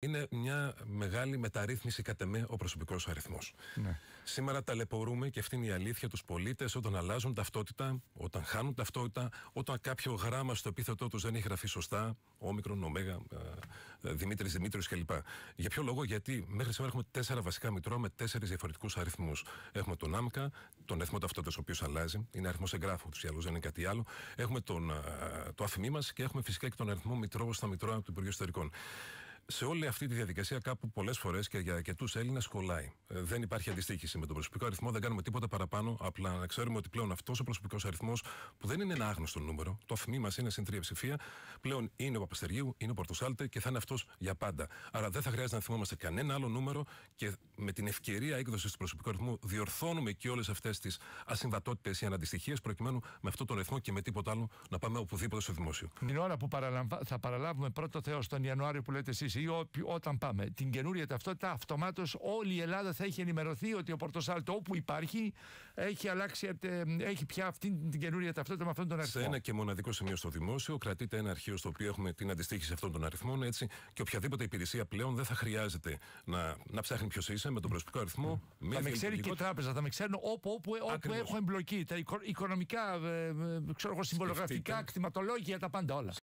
Είναι μια μεγάλη μεταρρύθμιση κατά με ο προσωπικός αριθμός. Ναι. Σήμερα ταλαιπωρούμε και αυτή είναι η αλήθεια τους πολίτες όταν αλλάζουν ταυτότητα, όταν χάνουν ταυτότητα, όταν κάποιο γράμμα στο επίθετό τους δεν έχει γραφεί σωστά, όμικρον, ωμέγα, ε, ε, Δημήτρης Δημήτριο κλπ. Για ποιο λόγο, γιατί μέχρι σήμερα έχουμε τέσσερα βασικά μητρώα με τέσσερις διαφορετικούς αριθμούς. Έχουμε τον άμκα, τον αριθμό ταυτότητας ο οποίος αλλάζει, είναι αριθμός εγγράφου του δεν είναι κάτι άλλο. Έχουμε τον, ε, το αφημί μας και έχουμε φυσικά και τον αριθμό μητρώου στα μητρώα του Υπουργείου Ιστορικών σε όλη αυτή τη διαδικασία κάπου πολλές φορές και για αρκετούς Έλληνες κολλάει. Ε, δεν υπάρχει αντιστοίχηση με τον προσωπικό αριθμό, δεν κάνουμε τίποτα παραπάνω. Απλά να ξέρουμε ότι πλέον αυτός ο προσωπικός αριθμός, που δεν είναι ένα άγνωστο νούμερο, το αφημί μας είναι στην ψηφία, πλέον είναι ο Παπαστερίου, είναι ο Πορτοσάλτε και θα είναι αυτός για πάντα. Άρα δεν θα χρειάζεται να θυμόμαστε κανένα άλλο νούμερο και με την ευκαιρία έκδοσης του προσωπικού αριθμού διορθώνουμε και όλες αυτές τις ασυμβατότητες ή αναντιστοιχίες προκειμένου με αυτόν τον αριθμό και με τίποτα άλλο να πάμε οπουδήποτε στο δημόσιο. Την ώρα που παραλαμβα... θα παραλάβουμε πρώτο Θεό τον Ιανουάριο που λέτε εσείς ή ό, όταν πάμε την καινούρια ταυτότητα, αυτομάτως όλη η Ελλάδα θα έχει ενημερωθεί ότι ο Πορτοσάλτο όπου υπάρχει έχει, αλλάξει, ε, έχει πια αυτή την καινούρια ταυτότητα με αυτόν τον αριθμό. Σε ένα και μοναδικό σημείο στο δημόσιο, κρατείται ένα αρχείο στο οποίο έχουμε την αντιστοίχηση αυτών των αριθμών έτσι, και οποιαδήποτε υπηρεσία πλέον δεν θα χρειάζεται να, να ψάχνει ποιος είσαι με τον προσωπικό αριθμό. Mm. θα με ξέρει και η τράπεζα, θα με ξέρουν όπου, όπου, όπου έχω εμπλοκή. Τα οικονομικά, ε, ε, ξέρω εγώ, συμβολογραφικά, κτηματολόγια, τα πάντα όλα.